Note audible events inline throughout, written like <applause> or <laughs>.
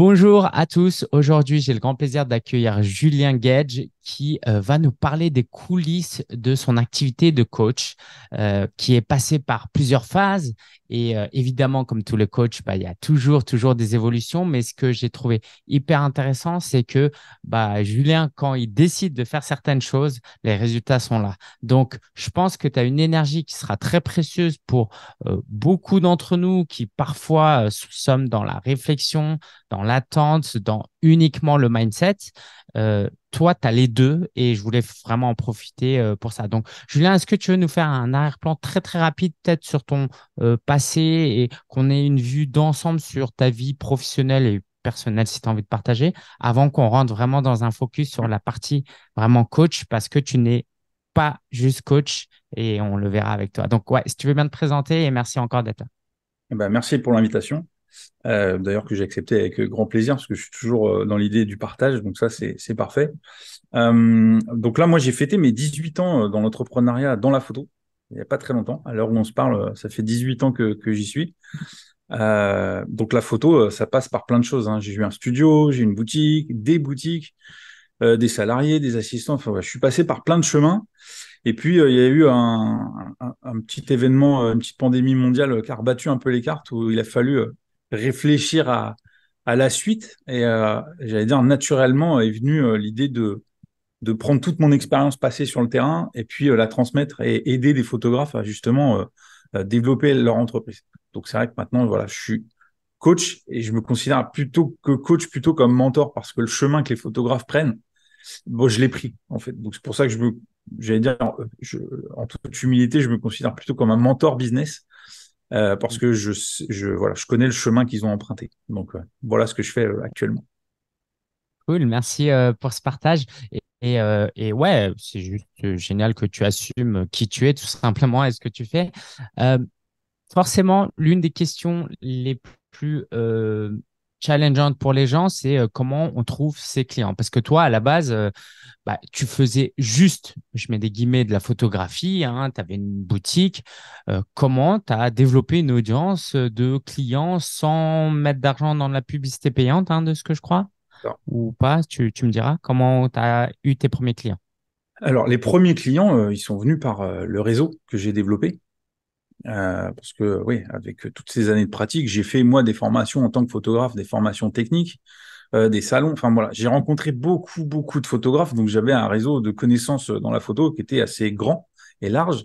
Bonjour à tous. Aujourd'hui, j'ai le grand plaisir d'accueillir Julien Gage, qui euh, va nous parler des coulisses de son activité de coach, euh, qui est passé par plusieurs phases. Et euh, évidemment, comme tous les coachs, bah, il y a toujours, toujours des évolutions. Mais ce que j'ai trouvé hyper intéressant, c'est que bah, Julien, quand il décide de faire certaines choses, les résultats sont là. Donc, je pense que tu as une énergie qui sera très précieuse pour beaucoup d'entre nous qui parfois sommes dans la réflexion, dans l'attente, dans uniquement le mindset. Euh, toi, tu as les deux et je voulais vraiment en profiter euh, pour ça. Donc, Julien, est-ce que tu veux nous faire un arrière-plan très, très rapide, peut-être sur ton euh, passé et qu'on ait une vue d'ensemble sur ta vie professionnelle et personnelle, si tu as envie de partager, avant qu'on rentre vraiment dans un focus sur la partie vraiment coach, parce que tu n'es pas juste coach et on le verra avec toi. Donc, ouais, si tu veux bien te présenter et merci encore d'être là. Eh ben, merci pour l'invitation. Euh, d'ailleurs, que j'ai accepté avec grand plaisir, parce que je suis toujours euh, dans l'idée du partage, donc ça, c'est parfait. Euh, donc là, moi, j'ai fêté mes 18 ans dans l'entrepreneuriat, dans la photo, il n'y a pas très longtemps. À l'heure où on se parle, ça fait 18 ans que, j'y suis. donc la photo, ça passe par plein de choses. Hein. J'ai eu un studio, j'ai une boutique, des boutiques, des salariés, des assistants. Enfin, je suis passé par plein de chemins. Et puis il y a eu un petit événement, une petite pandémie mondiale qui a rebattu un peu les cartes où il a fallu réfléchir à, la suite. Et euh, j'allais dire, naturellement est venue euh, l'idée de, de prendre toute mon expérience passée sur le terrain et puis euh, la transmettre et aider des photographes à justement développer leur entreprise. Donc c'est vrai que maintenant, voilà, je suis coach et je me considère plutôt que coach, plutôt comme mentor parce que le chemin que les photographes prennent, bon, je l'ai pris en fait. Donc c'est pour ça que je me, j'allais dire, je, en toute humilité, je me considère plutôt comme un mentor business euh, parce mm. que je, je connais le chemin qu'ils ont emprunté. Donc euh, voilà ce que je fais euh, actuellement. Cool, merci pour ce partage. et ouais, c'est juste génial que tu assumes qui tu es tout simplement et ce que tu fais. forcément, l'une des questions les plus Challengeant pour les gens, c'est euh, comment on trouve ses clients. Parce que toi, à la base, euh, bah, tu faisais juste, je mets des guillemets, de la photographie, hein, tu avais une boutique. Euh, comment tu as développé une audience de clients sans mettre d'argent dans la publicité payante, hein, de ce que je crois Ou pas, tu, me diras comment tu as eu tes premiers clients. Alors, les premiers clients, ils sont venus par le réseau que j'ai développé. Euh, parce que oui, avec toutes ces années de pratique, j'ai fait moi des formations en tant que photographe, des formations techniques, euh, des salons. Enfin voilà, j'ai rencontré beaucoup beaucoup de photographes, donc j'avais un réseau de connaissances dans la photo qui était assez grand et large.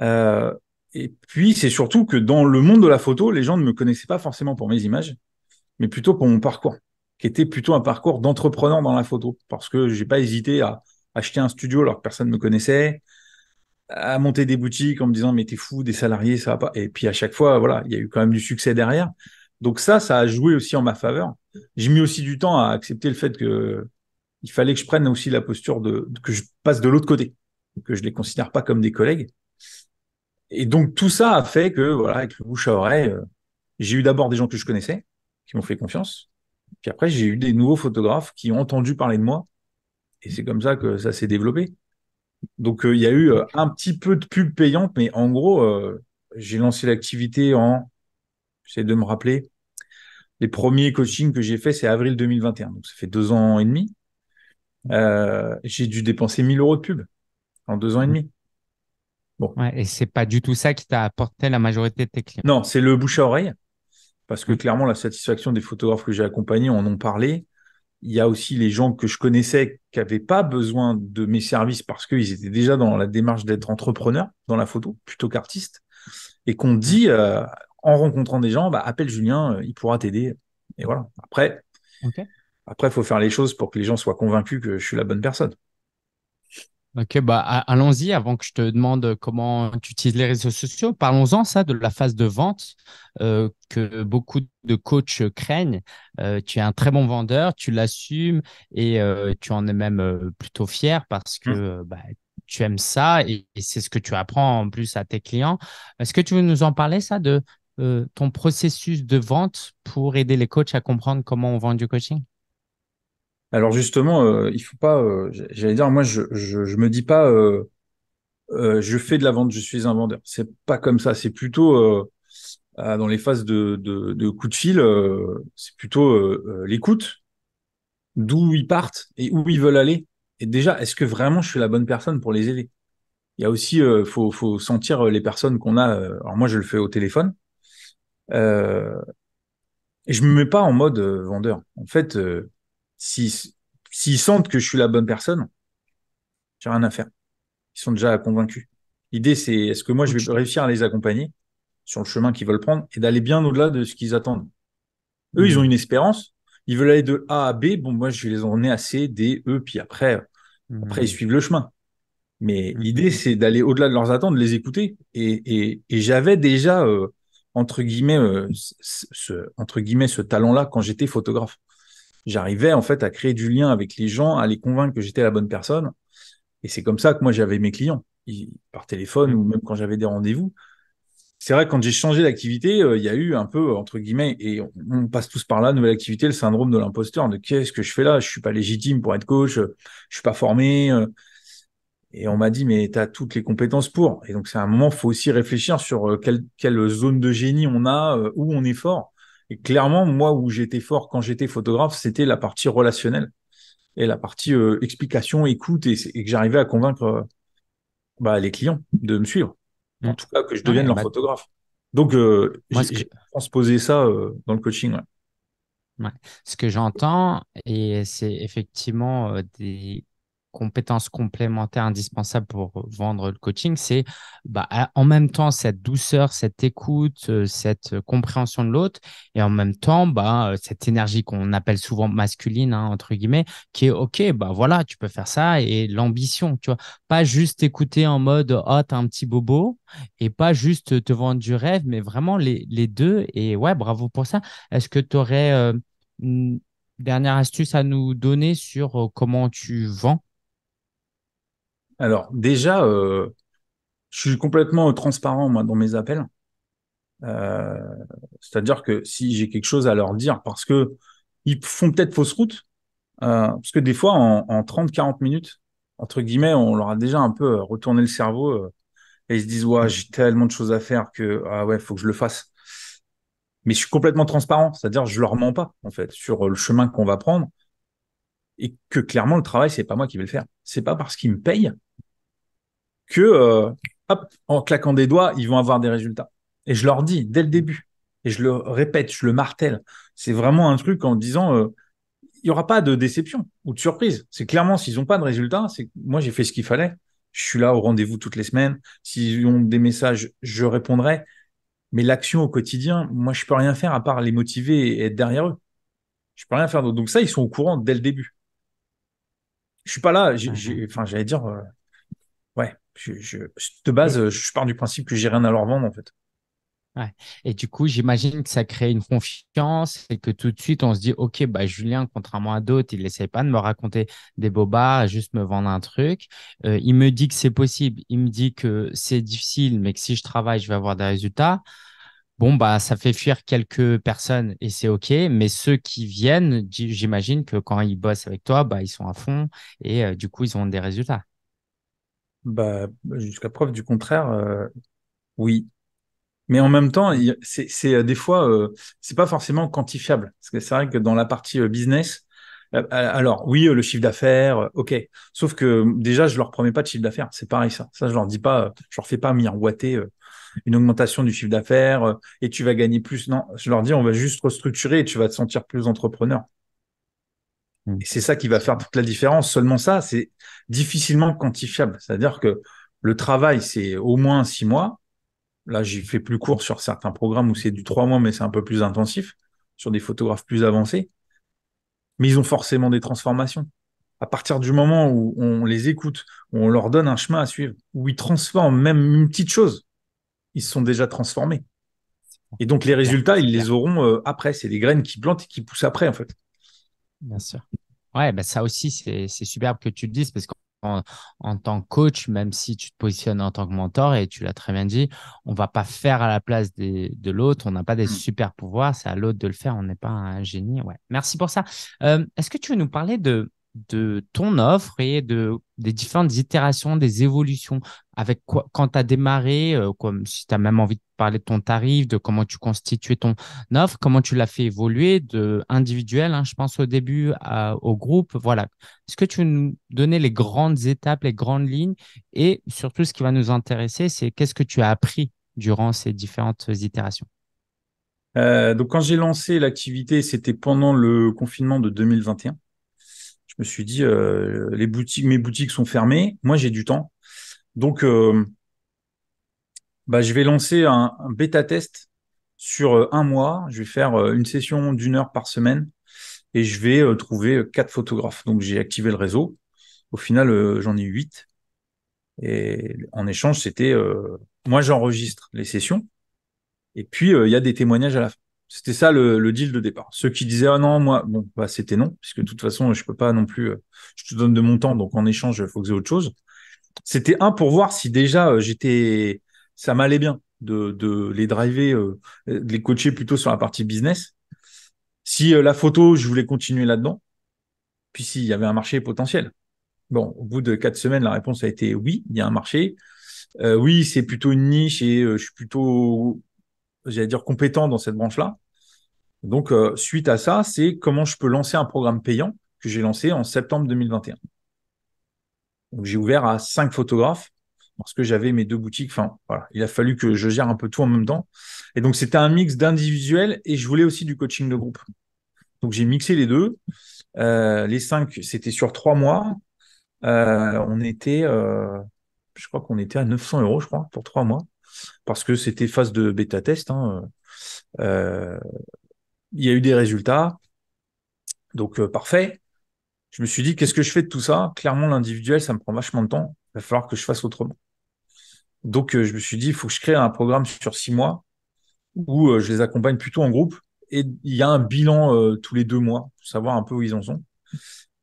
Euh, et puis c'est surtout que dans le monde de la photo, les gens ne me connaissaient pas forcément pour mes images, mais plutôt pour mon parcours, qui était plutôt un parcours d'entrepreneur dans la photo, parce que j'ai pas hésité à acheter un studio alors que personne ne me connaissait à monter des boutiques en me disant mais t'es fou, des salariés, ça va pas. Et puis à chaque fois, voilà, il y a eu quand même du succès derrière. Donc ça, ça a joué aussi en ma faveur. J'ai mis aussi du temps à accepter le fait que il fallait que je prenne aussi la posture de que je passe de l'autre côté, que je les considère pas comme des collègues. Et donc tout ça a fait que voilà, avec le bouche à euh, j'ai eu d'abord des gens que je connaissais qui m'ont fait confiance. Puis après, j'ai eu des nouveaux photographes qui ont entendu parler de moi. Et c'est comme ça que ça s'est développé. Donc, euh, il y a eu euh, un petit peu de pub payante, mais en gros, euh, j'ai lancé l'activité en, j'essaie de me rappeler, les premiers coachings que j'ai fait, c'est avril 2021. Donc, ça fait deux ans et demi. j'ai dû dépenser 1000 euros de pub en deux ans et demi. Bon. Ouais, et c'est pas du tout ça qui t'a apporté la majorité de tes clients. Non, c'est le bouche à oreille. Parce que clairement, la satisfaction des photographes que j'ai accompagnés en ont parlé il y a aussi les gens que je connaissais qui n'avaient pas besoin de mes services parce qu'ils étaient déjà dans la démarche d'être entrepreneur dans la photo plutôt qu'artiste et qu'on mm. dit euh, en rencontrant des gens, bah, appelle Julien, euh, il pourra t'aider. Et voilà. Après, après, faut faire les choses pour que les gens soient convaincus que je suis la bonne personne. Ok, bah, allons-y avant que je te demande comment tu utilises les réseaux sociaux. Parlons-en, ça, de la phase de vente euh, que beaucoup de coachs craignent. Euh, tu es un très bon vendeur, tu l'assumes et euh, tu en es même plutôt fier parce que mmh. bah, tu aimes ça et, c'est ce que tu apprends en plus à tes clients. Est-ce que tu veux nous en parler, ça, de ton processus de vente pour aider les coachs à comprendre comment on vend du coaching alors justement, il euh, il faut pas. Euh, j'allais dire, moi, je, je, me dis pas, euh, je fais de la vente, je suis un vendeur. C'est pas comme ça. C'est plutôt dans les phases de, de, de coup de fil, c'est plutôt l'écoute, d'où ils partent et où ils veulent aller. Et déjà, est-ce que vraiment je suis la bonne personne pour les aider Il y a aussi, faut, faut sentir les personnes qu'on a. Alors moi, je le fais au téléphone. et je me mets pas en mode vendeur. En fait s'ils sentent que je suis la bonne personne, j'ai rien à faire. Ils sont déjà convaincus. L'idée, c'est est-ce que moi, je vais réussir à les accompagner sur le chemin qu'ils veulent prendre et d'aller bien au-delà de ce qu'ils attendent. Eux, ils mhm. ont une espérance. Ils veulent aller de A à B. Bon, moi, je vais les emmener à C, D, E, puis après, après ils mhm. suivent le chemin. Mais l'idée, c'est d'aller au-delà de leurs attentes, de les écouter. Et, et, j'avais déjà, euh, entre guillemets, euh, ce, entre guillemets, ce talent-là quand j'étais photographe j'arrivais en fait à créer du lien avec les gens, à les convaincre que j'étais la bonne personne. Et c'est comme ça que moi j'avais mes clients, par téléphone ou mm. même quand j'avais des rendez-vous. C'est vrai, quand j'ai changé d'activité, euh, il y a eu un peu, entre guillemets, et on, passe tous par là, nouvelle activité, le syndrome de l'imposteur, de qu'est-ce que je fais là Je suis pas légitime pour être coach, euh, je suis pas formé. Euh. et on m'a dit, mais tu as toutes les compétences pour. Et donc, c'est un moment, faut aussi réfléchir sur quelle, quelle zone de génie on a, où on est fort. Et clairement, moi, où j'étais fort quand j'étais photographe, c'était la partie relationnelle et la partie euh, explication, écoute, et, que j'arrivais à convaincre euh, bah, les clients de me suivre. Mmh. En tout cas, que je ah devienne leur bah photographe. Donc, euh, j'ai transposé ça euh, dans le coaching. Ce que j'entends, et c'est effectivement des compétence complémentaire indispensable pour vendre le coaching, c'est bah, en même temps cette douceur, cette écoute, euh, cette euh, compréhension de l'autre, et en même temps bah, euh, cette énergie qu'on appelle souvent masculine, hein, entre guillemets, qui est OK, bah voilà, tu peux faire ça, et l'ambition, tu vois. Pas juste écouter en mode « oh, ah, t'as un petit bobo », et pas juste te vendre du rêve, mais vraiment les, deux, et ouais, bravo pour ça. Est-ce que tu aurais... une dernière astuce à nous donner sur comment tu vends alors, déjà, euh, je suis complètement euh, transparent, moi, dans mes appels. Euh, c'est-à-dire que si j'ai quelque chose à leur dire, parce que ils font peut-être fausse route, parce que des fois, en, 30-40 minutes, entre guillemets, on leur a déjà un peu retourné le cerveau et ils se disent ouais, j'ai tellement de choses à faire que ah ouais, faut que je le fasse. Mais je suis complètement transparent, c'est-à-dire je leur mens pas en fait sur le chemin qu'on va prendre et que clairement le travail c'est pas moi qui vais le faire. C'est pas parce qu'ils me payent que, euh, hop, en claquant des doigts, ils vont avoir des résultats. Et je leur dis dès le début, et je le répète, je le martèle, c'est vraiment un truc en disant, euh, il n'y aura pas de déception ou de surprise. C'est clairement, s'ils n'ont pas de résultats, c'est moi, j'ai fait ce qu'il fallait. Je suis là au rendez-vous toutes les semaines. S'ils ont des messages, je répondrai. Mais l'action au quotidien, moi, je peux rien faire à part les motiver et être derrière eux. Je peux rien faire. Donc ça, ils sont au courant dès le début. Je ne suis pas là. Mhm. Enfin, j'allais dire, euh, je, de base, je pars du principe que j'ai rien à leur vendre en fait. Et du coup, j'imagine que ça crée une confiance et que tout de suite, on se dit, OK, bah, Julien, contrairement à d'autres, il n'essaye pas de me raconter des bobards, juste me vendre un truc. Euh, il me dit que c'est possible, il me dit que c'est difficile, mais que si je travaille, je vais avoir des résultats. Bon, bah, ça fait fuir quelques personnes et c'est OK, mais ceux qui viennent, j'imagine que quand ils bossent avec toi, bah, ils sont à fond et euh, du coup, ils ont des résultats bah, Jusqu'à preuve du contraire, euh, oui. Mais en même temps, c'est euh, des fois, euh, c'est pas forcément quantifiable. Parce que c'est vrai que dans la partie euh, business, alors oui, le chiffre d'affaires, ok. Sauf que mmh, déjà, je leur promets pas de chiffre d'affaires. C'est pareil ça. Ça, je leur dis pas, je leur fais pas miroiter une augmentation du chiffre d'affaires et tu vas gagner plus. Non, je leur dis, on va juste restructurer et tu vas te sentir plus entrepreneur. Mm. Et c'est ça qui va faire toute la différence. Seulement ça, c'est difficilement quantifiable. C'est-à-dire que le travail, c'est au moins six mois. Là, j'y fais plus court sur certains programmes où c'est du trois mois, mais c'est un peu plus intensif, sur des photographes plus avancés. Mais ils ont forcément des transformations. À partir du moment où on les écoute, où on leur donne un chemin à suivre, où ils transforment même une petite chose, ils se sont déjà transformés. Et donc les résultats, ils les auront euh, après. C'est des graines qui plantent et qui poussent après, en fait. Bien sûr. Ouais, ben, ça aussi, c'est superbe que tu le dises parce qu'en en tant que coach, même si tu te positionnes en tant que mentor, et tu l'as très bien dit, on va pas faire à la place de l'autre, on n'a pas des mm. super pouvoirs, c'est à l'autre de le faire, on n'est pas un génie. Ouais. Merci pour ça. Euh, est-ce que tu veux nous parler de, de ton offre et de, des différentes itérations, des évolutions avec quoi, quand tu as démarré, euh, comme si tu as même envie de parler de ton tarif, de comment tu constituais ton offre, comment tu l'as fait évoluer de individuel, hein, je pense au début au groupe, voilà. Est-ce que tu nous donnais les grandes étapes, les grandes lignes et surtout ce qui va nous intéresser, c'est qu'est-ce que tu as appris durant ces différentes itérations euh, donc quand j'ai lancé l'activité, c'était pendant le confinement de 2021. Je me suis dit, euh, mes boutiques sont fermées, moi j'ai du temps. Donc, euh, bah, je vais lancer un, bêta test sur euh, un mois. Je vais faire une session d'une heure par semaine et je vais trouver quatre photographes. Donc, j'ai activé le réseau. Au final, j'en ai huit. Et en échange, c'était moi j'enregistre les sessions et puis il y a des témoignages à la fin. C'était ça le, deal de départ. Ceux qui disaient ah non moi bon bah c'était non puisque de toute façon je peux pas non plus euh, je te donne de mon temps donc en échange il faut que j'ai autre chose. C'était un pour voir si déjà euh, j'étais ça m'allait bien de, de les driver euh, de les coacher plutôt sur la partie business. Si la photo je voulais continuer là-dedans puis s'il y avait un marché potentiel. Bon au bout de quatre semaines la réponse a été oui il y a un marché. oui c'est plutôt une niche et je suis plutôt j'allais dire, compétent dans cette branche-là. Donc, euh, suite à ça, c'est comment je peux lancer un programme payant que j'ai lancé en septembre 2021. Donc, j'ai ouvert à cinq photographes parce que j'avais mes deux boutiques. Enfin, voilà, il a fallu que je gère un peu tout en même temps. Et donc, c'était un mix d'individuels et je voulais aussi du coaching de groupe. Donc, j'ai mixé les deux. Euh, les cinq, c'était sur trois mois. Euh, on était, je crois qu'on était à 900 euros, je crois, pour trois mois parce que c'était phase de bêta test. Hein. Euh, il y a eu des résultats, donc euh, parfait. Je me suis dit, qu'est-ce que je fais de tout ça Clairement, l'individuel, ça me prend vachement de temps. Il va falloir que je fasse autrement. Donc, euh, je me suis dit, il faut que je crée un programme sur six mois où je les accompagne plutôt en groupe. Et il y a un bilan tous les deux mois pour savoir un peu où ils en sont.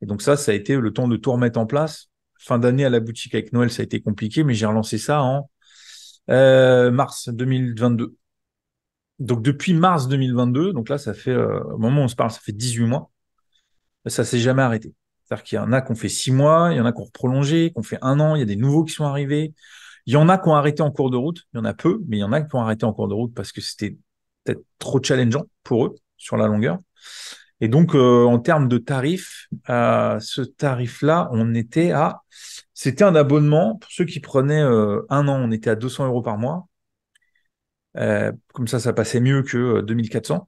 Et donc ça, ça a été le temps de tout remettre en place. Fin d'année à la boutique avec Noël, ça a été compliqué, mais j'ai relancé ça en euh, mars 2022. Donc depuis mars 2022, donc là ça fait euh, au moment où on se parle, ça fait 18 mois. Ça s'est jamais arrêté. C'est-à-dire qu'il y en a qu'on fait six mois, il y en a qu'on prolongé, qu'on fait un an, il y a des nouveaux qui sont arrivés. Il y en a qui ont arrêté en cours de route, il y en a peu, mais il y en a qui ont arrêté en cours de route parce que c'était peut-être trop challengeant pour eux sur la longueur. Et donc, euh, en termes de tarifs, euh, ce tarif-là, on était à. C'était un abonnement. Pour ceux qui prenaient euh, un an, on était à 200 euros par mois. Euh, comme ça, ça passait mieux que 2400.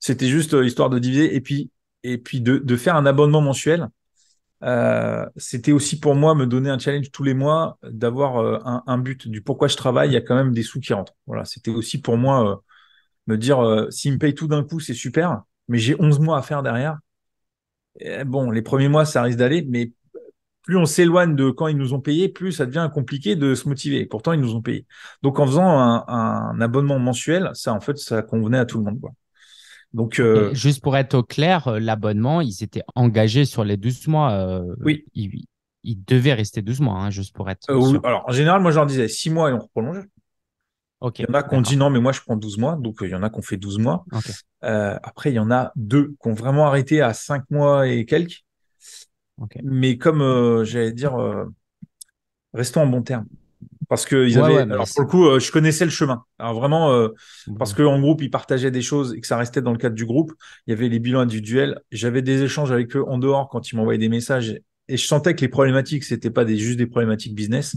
C'était juste histoire de diviser. Et puis, et puis de, de faire un abonnement mensuel. c'était aussi pour moi me donner un challenge tous les mois d'avoir un, un, but du pourquoi je travaille. Il y a quand même des sous qui rentrent. Voilà, c'était aussi pour moi me dire s'ils euh, s'il me payent tout d'un coup, c'est super, mais j'ai 11 mois à faire derrière. Eh bon, les premiers mois, ça risque d'aller, mais plus on s'éloigne de quand ils nous ont payé, plus ça devient compliqué de se motiver. Pourtant, ils nous ont payé. Donc, en faisant un, abonnement mensuel, ça, en fait, ça convenait à tout le monde. Donc, euh, juste pour être au clair, euh, l'abonnement, ils étaient engagés sur les 12 mois. oui. Ils, devait devaient rester 12 mois, hein, juste pour être. alors, en général, moi, je leur disais 6 mois et on prolonge il y en a qui ont dit non, mais moi je prends 12 mois, donc euh, il y en a qui ont fait 12 mois. Euh, après, il y en a deux qui ont vraiment arrêté à 5 mois et quelques. Mais comme euh, j'allais dire, restons en bon terme. Parce que pour le coup, je connaissais le chemin. Alors vraiment, parce qu'en groupe, ils partageaient des choses et que ça restait dans le cadre du groupe. Il y avait les bilans individuels. J'avais des échanges avec eux en dehors quand ils m'envoyaient des messages et je sentais que les problématiques, c'était pas des, juste des problématiques business.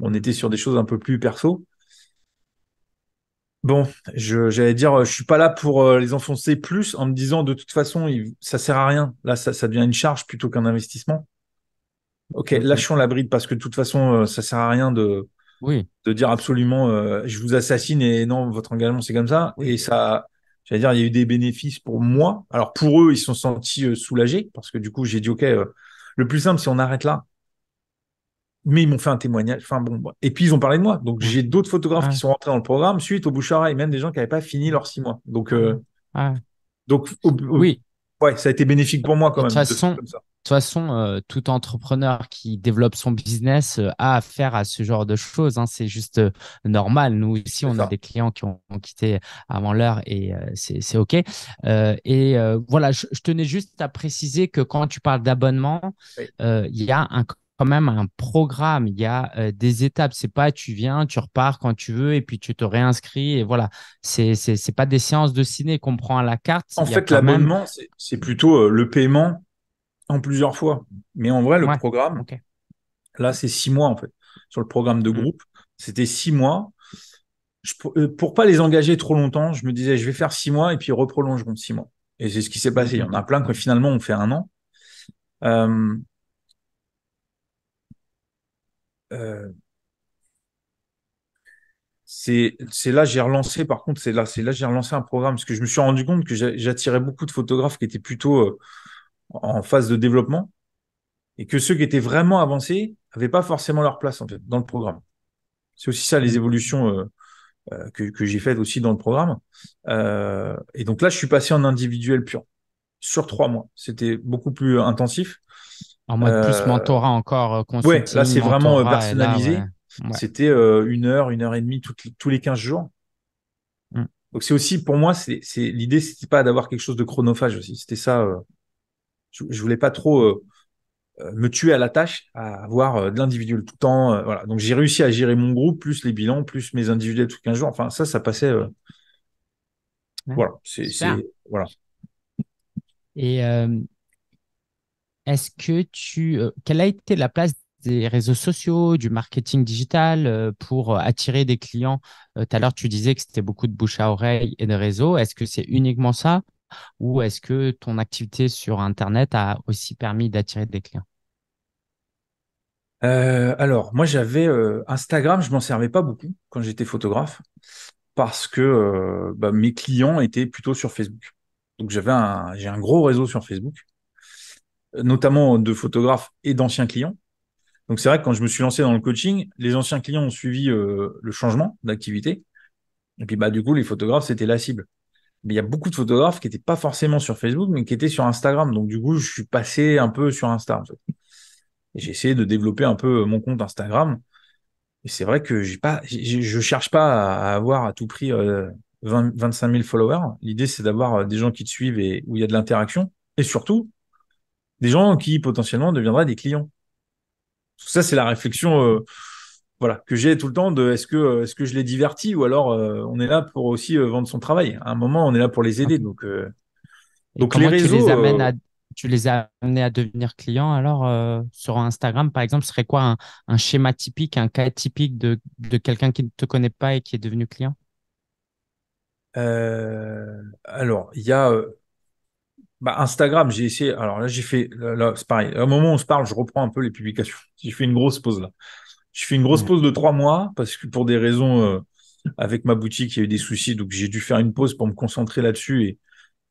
On était sur des choses un peu plus perso. Bon, j'allais dire, euh, je suis pas là pour euh, les enfoncer plus en me disant de toute façon, ça sert à rien. Là, ça, ça devient une charge plutôt qu'un investissement. Ok, lâchons la bride parce que de toute façon, euh, ça sert à rien de, oui. de dire absolument je vous assassine et non, votre engagement c'est comme ça. Et ça, j'allais dire, il y a eu des bénéfices pour moi. Alors pour eux, ils se sont sentis soulagés parce que du coup, j'ai dit ok, le plus simple, c'est on arrête là mais ils m'ont fait un témoignage. Enfin bon, et puis ils ont parlé de moi. Donc j'ai d'autres photographes qui sont rentrés dans le programme suite au Bouchara et même des gens qui n'avaient pas fini leurs six mois. Donc, euh, donc oui. Ouais, ça a été bénéfique pour moi quand même. de toute façon, euh, tout entrepreneur qui développe son business euh, a affaire à ce genre de choses. Hein. c'est juste normal. Nous aussi, on a des clients qui ont, quitté avant l'heure et c'est OK. et voilà, je, tenais juste à préciser que quand tu parles d'abonnement, il y a un quand même un programme, il y a euh, des étapes. C'est pas tu viens, tu repars quand tu veux et puis tu te réinscris et voilà. C'est c'est pas des séances de ciné qu'on prend à la carte. En fait, l'abonnement, c'est plutôt euh, le paiement en plusieurs fois. Mais en vrai, le programme, là, c'est six mois en fait. Sur le programme de mm. groupe, c'était six mois. Je, euh, pour pas les engager trop longtemps, je me disais, je vais faire six mois et puis ils reprolongeront six mois. Et c'est ce qui s'est passé. Il y en a plein que finalement on fait un an. Euh, c'est là j'ai relancé, par contre, c'est là, j'ai relancé un programme, parce que je me suis rendu compte que j'attirais beaucoup de photographes qui étaient plutôt euh, en phase de développement, et que ceux qui étaient vraiment avancés n'avaient pas forcément leur place dans le programme. C'est aussi ça les évolutions euh, que, j'ai faites aussi dans le programme. et donc là, je suis passé en individuel pur sur trois mois. C'était beaucoup plus intensif. En mode plus euh, mentorat encore euh, Oui, là c'est vraiment euh, personnalisé. C'était une heure, une heure et demie tous les 15 jours. Mm. Donc c'est aussi pour moi, c'est l'idée, c'était pas d'avoir quelque chose de chronophage aussi. C'était ça. je, ne voulais pas trop me tuer à la tâche, à avoir de l'individuel tout le temps. voilà. Donc j'ai réussi à gérer mon groupe, plus les bilans, plus mes individuels tous les 15 jours. Enfin, ça, ça passait. Voilà. C'est voilà. Et est-ce que tu. Euh, quelle a été la place des réseaux sociaux, du marketing digital euh, pour euh, attirer des clients Tout à l'heure, tu disais que c'était beaucoup de bouche à oreille et de réseaux. Est-ce que c'est uniquement ça ou est-ce que ton activité sur Internet a aussi permis d'attirer des clients alors, moi, j'avais Instagram, je m'en servais pas beaucoup quand j'étais photographe parce que bah, mes clients étaient plutôt sur Facebook. Donc, j'avais un, j'ai un gros réseau sur Facebook notamment de photographes et d'anciens clients. Donc c'est vrai que quand je me suis lancé dans le coaching, les anciens clients ont suivi euh, le changement d'activité. Et puis bah du coup, les photographes, c'était la cible. Mais il y a beaucoup de photographes qui n'étaient pas forcément sur Facebook, mais qui étaient sur Instagram. Donc du coup, je suis passé un peu sur Insta. Et j'ai essayé de développer un peu euh, mon compte Instagram. Et c'est vrai que j'ai pas, je cherche pas à avoir à tout prix 25 euh, 000 followers. L'idée, c'est d'avoir des gens qui te suivent et où il y a de l'interaction. Et surtout, des gens qui potentiellement deviendraient des clients. Ça, c'est la réflexion euh, voilà, que j'ai tout le temps de est-ce que, euh, que je les divertis ou alors euh, on est là pour aussi vendre son travail. À un moment, on est là pour les aider. Ah. Donc, donc les réseaux. Tu les, as amenés à devenir clients alors sur Instagram, par exemple, serait quoi un, schéma typique, un cas typique de, de quelqu'un qui ne te connaît pas et qui est devenu client alors, il y a bah, Instagram, j'ai essayé. Alors là, j'ai fait. Là, c'est pareil. un moment où on se parle, je reprends un peu les publications. J'ai fait une grosse pause là. J'ai fait une grosse mmh. pause de trois mois parce que pour des raisons euh, avec ma boutique, il y a eu des soucis. Donc j'ai dû faire une pause pour me concentrer là-dessus et,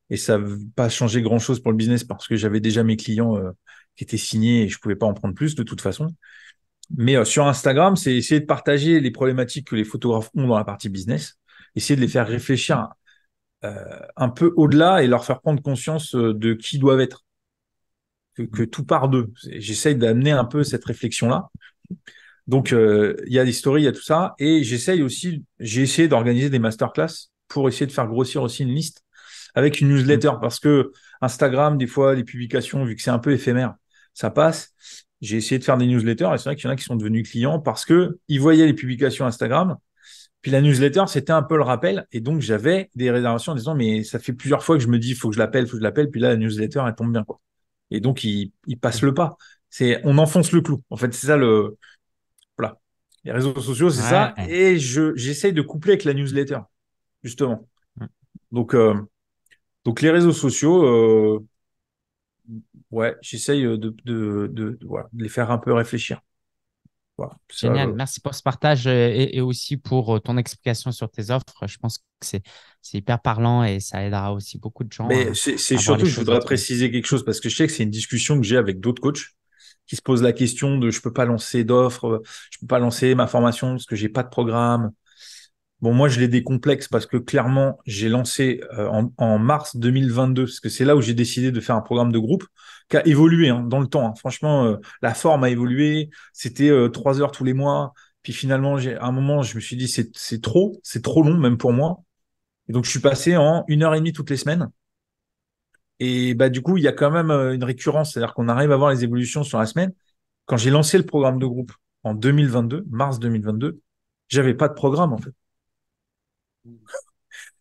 et ça n'a pas changé grand-chose pour le business parce que j'avais déjà mes clients euh, qui étaient signés et je ne pouvais pas en prendre plus de toute façon. Mais euh, sur Instagram, c'est essayer de partager les problématiques que les photographes ont dans la partie business, essayer de les faire réfléchir euh, un peu au-delà et leur faire prendre conscience euh, de qui doivent être. Que, mm. tout part d'eux. J'essaye d'amener un peu cette réflexion-là. Donc, euh, il y a des stories, il y a tout ça. Et j'essaye aussi, j'ai essayé d'organiser des masterclass pour essayer de faire grossir aussi une liste avec une newsletter mm. parce que Instagram, des fois, les publications, vu que c'est un peu éphémère, ça passe. J'ai essayé de faire des newsletters et c'est vrai qu'il y en a qui sont devenus clients parce que voyaient les publications Instagram, puis la newsletter, c'était un peu le rappel. Et donc, j'avais des réservations en disant, mais ça fait plusieurs fois que je me dis, il faut que je l'appelle, il faut que je l'appelle. Puis là, la newsletter, elle tombe bien. Quoi. Et donc, il, il passe le pas. C'est, on enfonce le clou. En fait, c'est ça le. Voilà. Les réseaux sociaux, c'est ça. Et j'essaye de coupler avec la newsletter, justement. Mm. Donc, euh, donc, les réseaux sociaux, euh, ouais, j'essaye de les faire un peu réfléchir. Génial, euh, merci pour ce partage euh, et, aussi pour euh, ton explication sur tes offres. Je pense que c'est hyper parlant et ça aidera aussi beaucoup de gens. Mais c'est surtout, je voudrais préciser quelque chose parce que je sais que c'est une discussion que j'ai avec d'autres coachs qui se posent la question de je peux pas lancer d'offres, je peux pas lancer ma formation parce que j'ai pas de programme. Bon, moi, je l'ai décomplexe parce que clairement, j'ai lancé euh, en, mars 2022, parce que c'est là où j'ai décidé de faire un programme de groupe qui a évolué hein, dans le temps. Hein. Franchement, euh, la forme a évolué. C'était euh, trois heures tous les mois. Puis finalement, à un moment, je me suis dit, c'est trop, c'est trop long même pour moi. Et donc, je suis passé en une heure et demie toutes les semaines. Et bah, du coup, il y a quand même une récurrence, c'est-à-dire qu'on arrive à voir les évolutions sur la semaine. Quand j'ai lancé le programme de groupe en 2022, mars 2022, j'avais pas de programme en fait.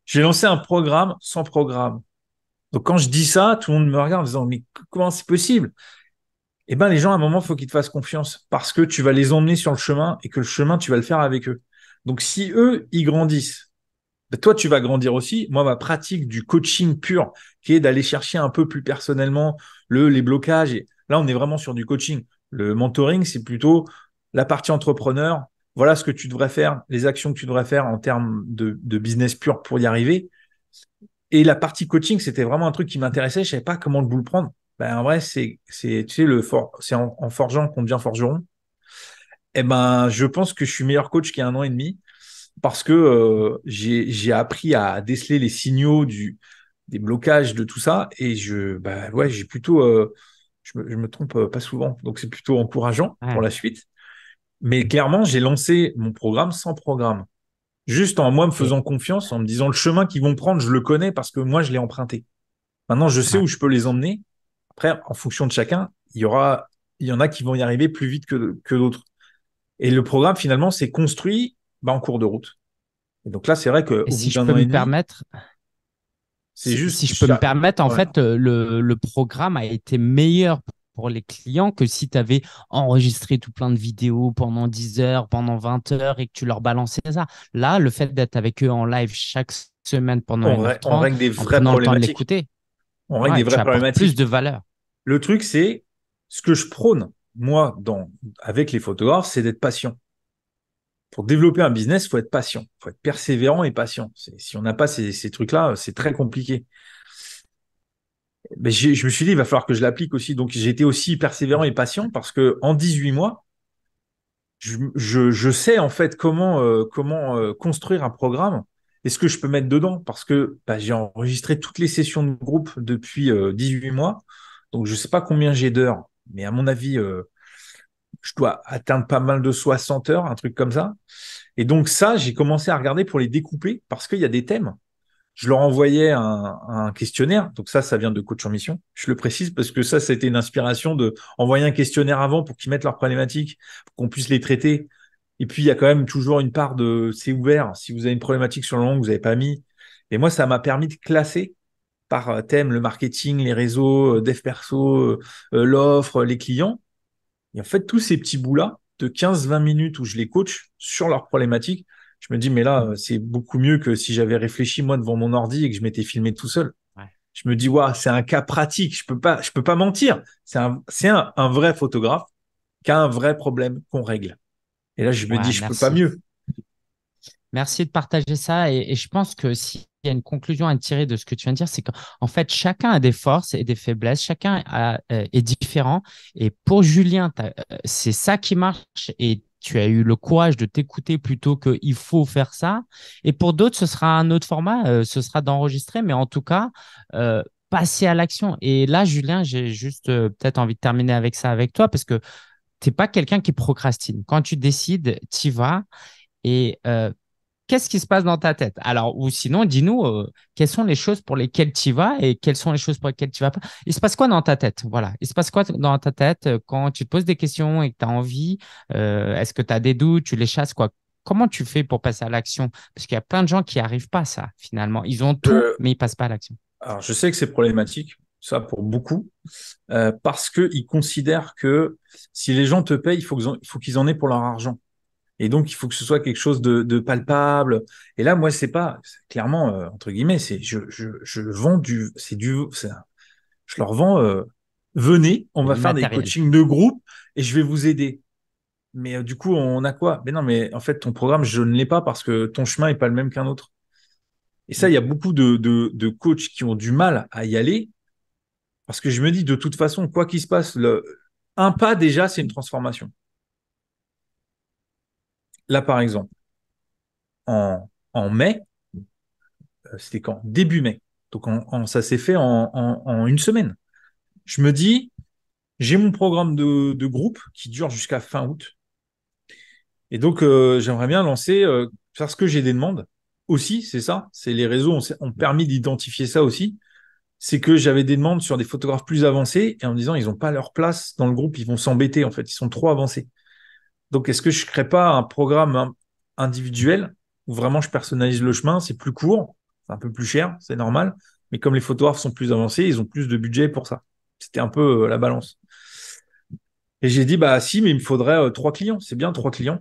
J'ai lancé un programme sans programme. Donc quand je dis ça, tout le monde me regarde en disant mais comment c'est possible Eh bien les gens à un moment il faut qu'ils te fassent confiance parce que tu vas les emmener sur le chemin et que le chemin tu vas le faire avec eux. Donc si eux ils grandissent, ben, toi tu vas grandir aussi. Moi ma pratique du coaching pur qui est d'aller chercher un peu plus personnellement les blocages et là on est vraiment sur du coaching. Le mentoring c'est plutôt la partie entrepreneur voilà ce que tu devrais faire, les actions que tu devrais faire en termes de, business pur pour y arriver. Et la partie coaching, c'était vraiment un truc qui m'intéressait. Je savais pas comment le boule le prendre. Ben, en vrai, c'est, tu sais, le fort, c'est en, forgeant qu'on devient forgeron. Et eh ben, je pense que je suis meilleur coach qu'il y a un an et demi parce que euh, j'ai, j'ai appris à déceler les signaux du, des blocages de tout ça. Et je, ben, ouais, j'ai plutôt, euh, je, me, me, trompe euh, pas souvent. Donc, c'est plutôt encourageant pour la suite. Mais clairement, j'ai lancé mon programme sans programme. Juste en moi me faisant confiance, en me disant le chemin qu'ils vont prendre, je le connais parce que moi, je l'ai emprunté. Maintenant, je sais où je peux les emmener. Après, en fonction de chacun, il y aura, il y en a qui vont y arriver plus vite que, d'autres. Et le programme, finalement, s'est construit bah, en cours de route. Et donc là, c'est vrai que. si je peux me permettre. Si je peux me permettre, en fait, euh, le, le, programme a été meilleur pour les clients que si tu avais enregistré tout plein de vidéos pendant 10 heures, pendant 20 heures et que tu leur balançais ça. Là, le fait d'être avec eux en live chaque semaine pendant on, règle, on règle des vraies problématiques. on règle des vraies problématiques. Plus de valeur. Le truc, c'est ce que je prône, moi, dans, avec les photographes, c'est d'être patient. Pour développer un business, il faut être patient, il faut être persévérant et patient. Si on n'a pas ces trucs-là, c'est très compliqué je me suis dit, il va falloir que je l'applique aussi. Donc, j'ai été aussi persévérant et patient parce que en 18 mois, je, sais en fait comment, euh, comment euh, construire un programme et ce que je peux mettre dedans parce que bah, j'ai enregistré toutes les sessions de groupe depuis 18 euh, mois. Donc, je ne sais pas combien j'ai d'heures, mais à mon avis, je dois atteindre pas mal de 60 heures, un truc comme ça. Et donc, ça, j'ai commencé à regarder pour les découper parce qu'il y a des thèmes je leur envoyais un, questionnaire. Donc ça, ça vient de coach en mission. Je le précise parce que ça, c'était une inspiration de envoyer un questionnaire avant pour qu'ils mettent leurs problématiques, pour qu'on puisse les traiter. Et puis, il y a quand même toujours une part de c'est ouvert. Si vous avez une problématique sur le long vous n'avez pas mis. Et moi, ça m'a permis de classer par euh, thème le marketing, les réseaux, euh, dev perso, euh, l'offre, les clients. Et en fait, tous ces petits bouts-là, de 15-20 minutes où je les coach sur leurs problématiques, je me dis, mais là, mm. euh, c'est beaucoup mieux que si j'avais réfléchi moi devant mon ordi et que je m'étais filmé tout seul. Je me dis, waouh, c'est un cas pratique. Je peux pas, je peux pas mentir. C'est un, c'est un, vrai photographe qui a un vrai problème qu'on règle. Et là, je me dis, je ne peux pas mieux. Merci de partager ça. Et, je pense que s'il y a une conclusion à tirer de ce que tu viens de dire, c'est qu'en fait, chacun a des forces et des faiblesses, chacun euh, est différent. Et pour Julien, euh, c'est ça qui marche et tu as eu le courage de t'écouter plutôt que il faut faire ça. Et pour d'autres, ce sera un autre format, euh, ce sera d'enregistrer, mais en tout cas, euh, passer à l'action. Et là, Julien, j'ai juste euh, peut-être envie de terminer avec ça avec toi, parce que tu n'es pas quelqu'un qui procrastine. Quand tu décides, tu y vas. Et qu'est-ce qui se passe dans ta tête Alors, ou sinon, dis-nous euh, quelles sont les choses pour lesquelles tu vas et quelles sont les choses pour lesquelles tu vas pas. Il se passe quoi dans ta tête Voilà. Il se passe quoi dans ta tête euh, quand tu te poses des questions et que tu as envie euh, Est-ce que tu as des doutes Tu les chasses quoi Comment tu fais pour passer à l'action Parce qu'il y a plein de gens qui n'arrivent pas à ça, finalement. Ils ont tout, mais ils ne passent pas à l'action. Alors, je sais que c'est problématique, ça pour beaucoup, parce qu'ils considèrent que si les gens te payent, il faut qu'ils en aient pour leur argent. Et donc, il faut que ce soit quelque chose de, palpable. Et là, moi, c'est pas clairement euh, entre guillemets. C'est je, vends du, c'est du, je leur vends. Euh, venez, on va faire des coachings de groupe et je vais vous aider. Mais euh, du coup, on a quoi Mais non, mais en fait, ton programme, je ne l'ai pas parce que ton chemin n'est pas le même qu'un autre. Et ça, il y a mm. beaucoup de, coachs qui ont du mal à y aller parce que je me dis, de toute façon, quoi qu'il se passe, un pas déjà, c'est une transformation. Là, par exemple, en, mai, euh, c'était quand Début mai. Donc, ça s'est fait en, une semaine. Je me dis, j'ai mon programme de, groupe qui dure jusqu'à fin août. Et donc, euh, j'aimerais bien lancer, parce euh, que j'ai des demandes aussi, c'est ça, c'est les réseaux ont, ont permis d'identifier ça aussi c'est que j'avais des demandes sur des photographes plus avancés et en me disant ils n'ont pas leur place dans le groupe, ils vont s'embêter en fait, ils sont trop avancés. Donc, est-ce que je ne crée pas un programme hein, individuel où vraiment je personnalise le chemin C'est plus court, c'est un peu plus cher, c'est normal. Mais comme les photographes sont plus avancés, ils ont plus de budget pour ça. C'était un peu euh, la balance. Et j'ai dit, bah si, mais il me faudrait euh, trois clients. C'est bien, trois clients.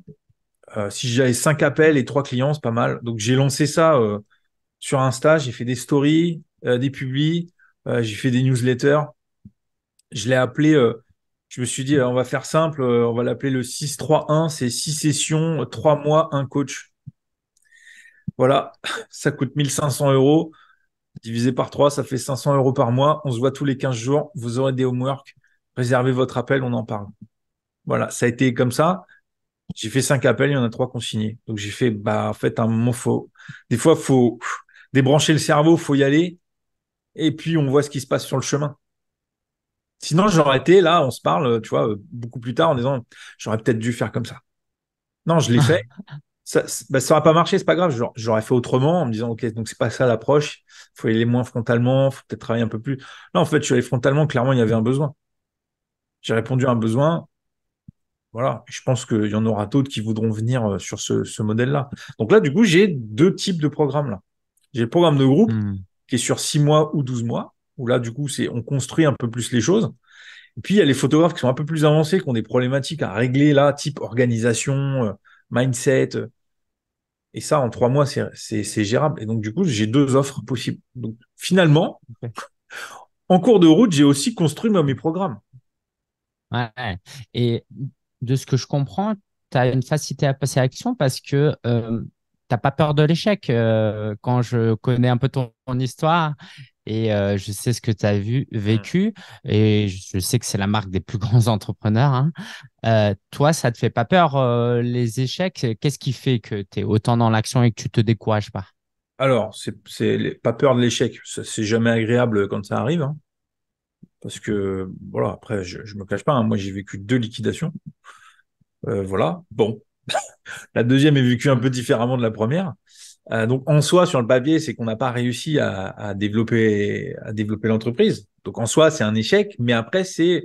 Euh, si j'avais cinq appels et trois clients, c'est pas mal. Donc j'ai lancé ça sur Insta, j'ai fait des stories, des publis, j'ai fait des newsletters. Je l'ai appelé je me suis dit, euh, on va faire simple, euh, on va l'appeler le 6-3-1, c'est 6 sessions, 3 euh, mois, un coach. Voilà, <laughs> ça coûte 1500 euros, divisé par 3, ça fait 500 euros par mois, on se voit tous les 15 jours, vous aurez des homework, réservez votre appel, on en parle. Voilà, ça a été comme ça. J'ai fait 5 appels, il y en a trois consignés. Donc j'ai fait, bah, en fait, un moment, des fois, il faut débrancher le cerveau, il faut y aller, et puis on voit ce qui se passe sur le chemin. Sinon, j'aurais été là, on se parle, tu vois, euh, beaucoup plus tard en disant j'aurais peut-être dû faire comme ça. Non, je l'ai fait. <laughs> Ça n'aurait bah, pas marché, c'est pas grave. J'aurais fait autrement en me disant ok, donc c'est pas ça l'approche. Il faut aller moins frontalement, il faut peut-être travailler un peu plus. Là, en fait, je suis allé frontalement. Clairement, il y avait un besoin. J'ai répondu à un besoin. Voilà. Je pense qu'il y en aura d'autres qui voudront venir euh, sur ce, modèle-là. Donc là, du coup, j'ai deux types de programmes là. J'ai le programme de groupe hmm. qui est sur 6 mois ou 12 mois où là, du coup, c'est on construit un peu plus les choses. Et puis, il y a les photographes qui sont un peu plus avancés, qui ont des problématiques à régler là, type organisation, euh, mindset. Euh. Et ça, en trois mois, c'est gérable. Et donc, du coup, j'ai deux offres possibles. Donc, finalement, en cours de route, j'ai aussi construit mes programmes. Ouais. Et de ce que je comprends, tu as une facilité à passer à l'action parce que euh, tu n'as pas peur de l'échec. quand je connais un peu ton histoire, et euh, je sais ce que tu as vu, mmh. vécu et je sais que c'est la marque des plus <laughs> grands entrepreneurs. Hein. Euh, toi, ça te fait pas peur euh, les échecs Qu'est-ce qui fait que tu es autant dans l'action et que tu te décourages pas Alors, c'est pas peur de l'échec. C'est jamais agréable quand ça arrive. Hein. Parce que, voilà, après, je, ne me cache pas. Hein. Moi, j'ai vécu deux liquidations. voilà, bon. <laughs> la deuxième est vécue un peu différemment de la première. Euh, donc en soi, sur le papier, c'est qu'on n'a pas réussi à, développer à développer l'entreprise. Donc en soi, c'est un échec. Mais après, c'est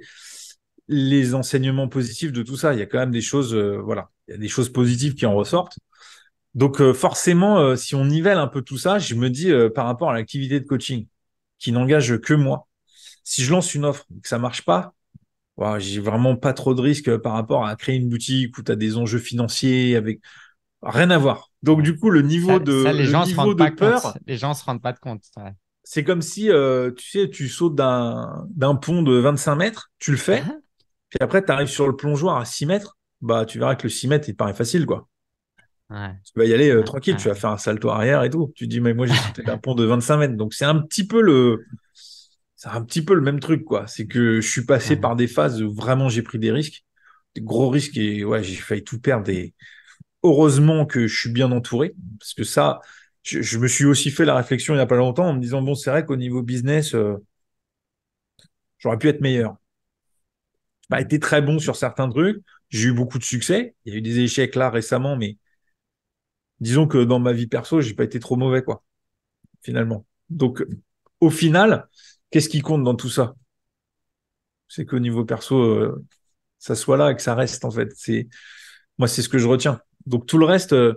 les enseignements positifs de tout ça. Il y a quand même des choses, euh, voilà, il y a des choses positives qui en ressortent. Donc euh, forcément, si on nivelle un peu tout ça, je me dis par rapport à l'activité de coaching qui n'engage que moi, si je lance une offre et que ça marche pas, je j'ai vraiment pas trop de risques par rapport à créer une boutique où tu as des enjeux financiers avec Rien à voir. Donc, du coup, le niveau de, les gens ne se rendent pas peur. Compte. Les gens se rendent pas de compte. C'est comme si, euh, tu sais, tu sautes d'un pont de 25 mètres, tu le fais, ah. puis après, tu arrives sur le plongeoir à 6 mètres, bah, tu verras que le 6 mètres, il paraît facile, quoi. Tu vas y aller euh, tranquille, tu vas faire un salto arrière et tout. Tu dis, mais moi, j'ai sauté d'un <laughs> pont de 25 mètres. Donc, c'est un petit peu le. C'est un petit peu le même truc, quoi. C'est que je suis passé par des phases où vraiment j'ai pris des risques, des gros risques, et ouais, j'ai failli tout perdre. Des heureusement que je suis bien entouré, parce que ça, je, me suis aussi fait la réflexion il n'y a pas longtemps en me disant, bon, c'est vrai qu'au niveau business, euh, j'aurais pu être meilleur. J'ai bah, été très bon sur certains trucs, j'ai eu beaucoup de succès, il y a eu des échecs là récemment, mais disons que dans ma vie perso, j'ai pas été trop mauvais, quoi, finalement. Donc, au final, qu'est-ce qui compte dans tout ça C'est qu'au niveau perso, euh, ça soit là et que ça reste, en fait. Moi, c'est ce que je retiens. Donc tout le reste, euh,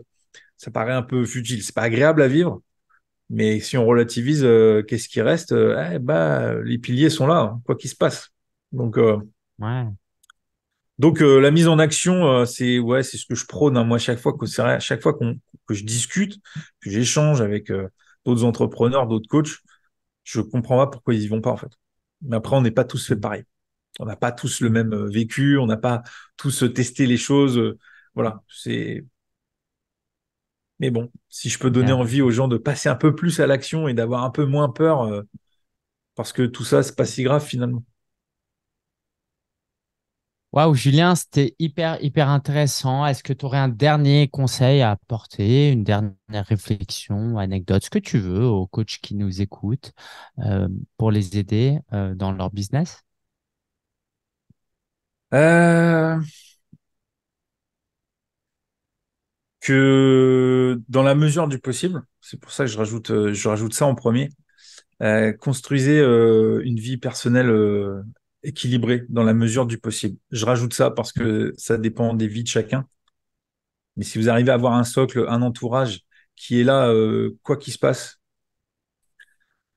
ça paraît un peu futile. C'est pas agréable à vivre, mais si on relativise, euh, qu'est-ce qui reste euh, eh ben, Les piliers sont là, hein, quoi qu'il se passe. Donc, donc la mise en action, c'est ouais, c'est ce que je prône. Hein, moi, chaque fois que à chaque fois qu'on que je discute, que j'échange avec d'autres entrepreneurs, d'autres coachs, je comprends pas pourquoi ils y vont pas en fait. Mais après, on n'est pas tous fait mmh. pareil. On n'a pas tous le même vécu, on n'a pas tous testé les choses voilà, c'est. Mais bon, si je peux donner envie aux gens de passer un peu plus à l'action et d'avoir un peu moins peur, euh, parce que tout ça, c'est pas si grave finalement. Waouh, Julien, c'était hyper, hyper intéressant. Est-ce que tu aurais un dernier conseil à apporter, une dernière réflexion, anecdote, ce que tu veux aux coachs qui nous écoutent euh, pour les aider euh, dans leur business que dans la mesure du possible, c'est pour ça que je rajoute, euh, je rajoute ça en premier, euh, construisez euh, une vie personnelle équilibrée dans la mesure du possible. Je rajoute ça parce que ça dépend des vies de chacun. Mais si vous arrivez à avoir un socle, un entourage qui est là, quoi qu'il se passe,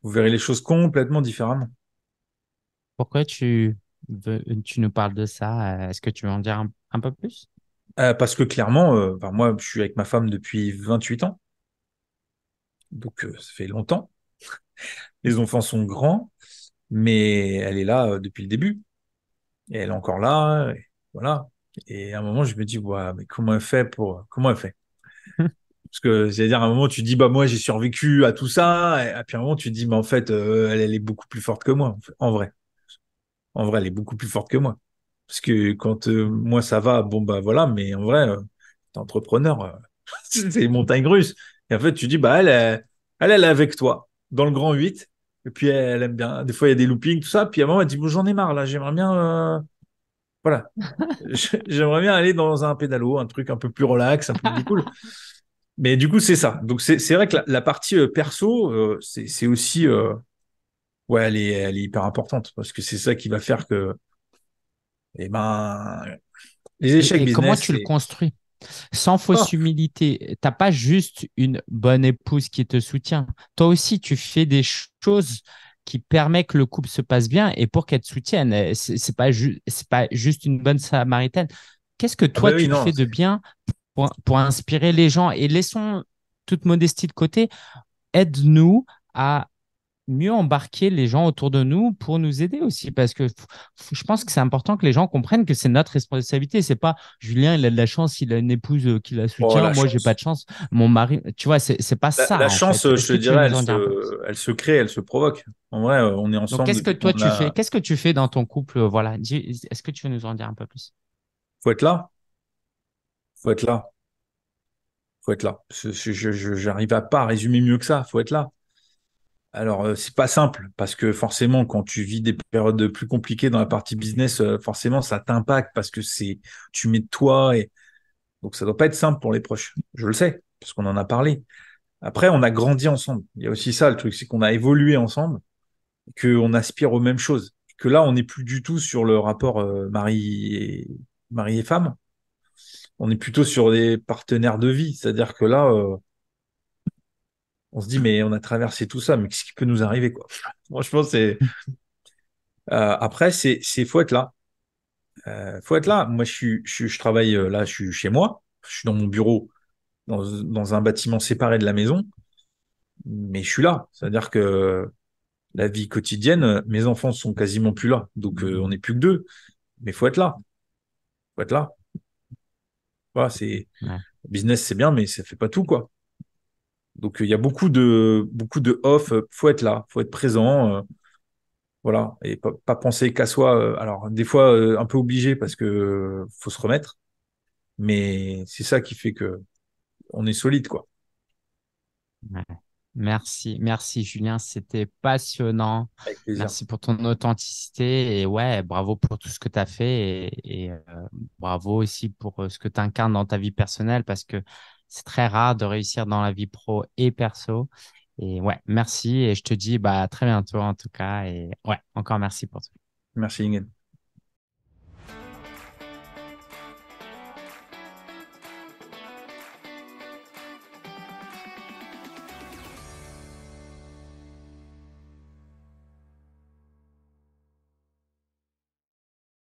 vous verrez les choses complètement différemment. Pourquoi tu, tu nous parles de ça Est-ce que tu veux en dire un peu plus euh, parce que clairement, euh, moi, je suis avec ma femme depuis 28 ans. Donc, euh, ça fait longtemps. <laughs> Les enfants sont grands, mais elle est là depuis le début. Et elle est encore là. voilà. Et à un moment, je me dis, ouais, mais comment elle fait pour. Comment elle fait <laughs> Parce que, c'est-à-dire, à un moment, tu dis, bah, moi, j'ai survécu à tout ça. Et, puis, à un moment, tu dis, bah, en fait, elle, elle est beaucoup plus forte que moi, en vrai. En vrai, elle est beaucoup plus forte que moi. Parce que quand euh, moi ça va, bon bah voilà, mais en vrai, euh, t'es entrepreneur, euh, <laughs> c'est c'est montagnes russe. Et en fait, tu dis, bah elle, elle, elle, est avec toi dans le grand 8. Et puis elle, aime bien. Des fois, il y a des loopings, tout ça. Puis à un moment, elle dit, bon, j'en ai marre là, j'aimerais bien. Voilà. <laughs> j'aimerais bien aller dans un pédalo, un truc un peu plus relax, un peu plus cool. Mais du coup, c'est ça. Donc, c'est vrai que la, partie perso, c'est aussi. ouais, elle est, elle est hyper importante parce que c'est ça qui va faire que et eh ben, les échecs Comment tu le construis sans fausse humilité, oh. humilité, t'as pas juste une bonne épouse qui te soutient. Toi aussi, tu fais des choses qui permettent que le couple se passe bien et pour qu'elle te soutienne. C'est pas pas juste une bonne samaritaine. Qu'est-ce que ah toi bah tu fais de bien pour inspirer les gens et laissons toute modestie de côté. Aide-nous à mieux embarquer les gens autour de nous pour nous aider aussi parce que je pense que c'est important que les gens comprennent que c'est notre responsabilité c'est pas Julien il a de la chance il a une épouse euh, qui la oh, soutient moi j'ai pas de chance mon mari tu vois c'est pas ça la chance je te dirais elle se, crée elle se provoque en vrai euh, on est ensemble qu'est-ce que toi tu fais qu'est-ce que tu fais dans ton couple euh, voilà est-ce que tu veux nous en dire un peu plus faut être là faut être là faut être là je j'arrive à pas résumer mieux que ça faut être là alors, euh, c'est pas simple parce que forcément, quand tu vis des périodes plus compliquées dans la partie business, euh, forcément, ça t'impacte parce que c'est tu mets de toi et donc ça doit pas être simple pour les proches. Je le sais parce qu'on en a parlé. Après, on a grandi ensemble. Il y a aussi ça le truc, c'est qu'on a évolué ensemble, qu'on aspire aux mêmes choses, que là, on n'est plus du tout sur le rapport euh, mari et mari et femme. On est plutôt sur des partenaires de vie, c'est-à-dire que là on se dit, mais on a traversé tout ça, mais qu'est-ce qui peut nous arriver, quoi <laughs> Franchement, c'est. <laughs> Euh, après, c'est, c'est faut être là. Euh, faut être là. Moi, je, suis, je, travaille euh, là, je suis chez moi, je suis dans mon bureau, dans, dans un bâtiment séparé de la maison, mais je suis là. C'est-à-dire que la vie quotidienne, mes enfants sont quasiment plus là, donc euh, on n'est plus que deux. Mais faut être là. Faut être là. Voilà, c'est business, c'est bien, mais ça fait pas tout, quoi. Donc euh, il y a beaucoup de beaucoup de off. Euh, faut être là, faut être présent. Euh, voilà, et pas, penser qu'à soi. alors des fois un peu obligé parce que faut se remettre, mais c'est ça qui fait que on est solide quoi. Merci, merci Julien, c'était passionnant. Merci pour ton authenticité et ouais, bravo pour tout ce que tu as fait et, bravo aussi pour ce que tu incarnes dans ta vie personnelle parce que c'est très rare de réussir dans la vie pro et perso. Et ouais, merci. Et je te dis bah, à très bientôt en tout cas. Et ouais, encore merci pour tout. Merci Ingen.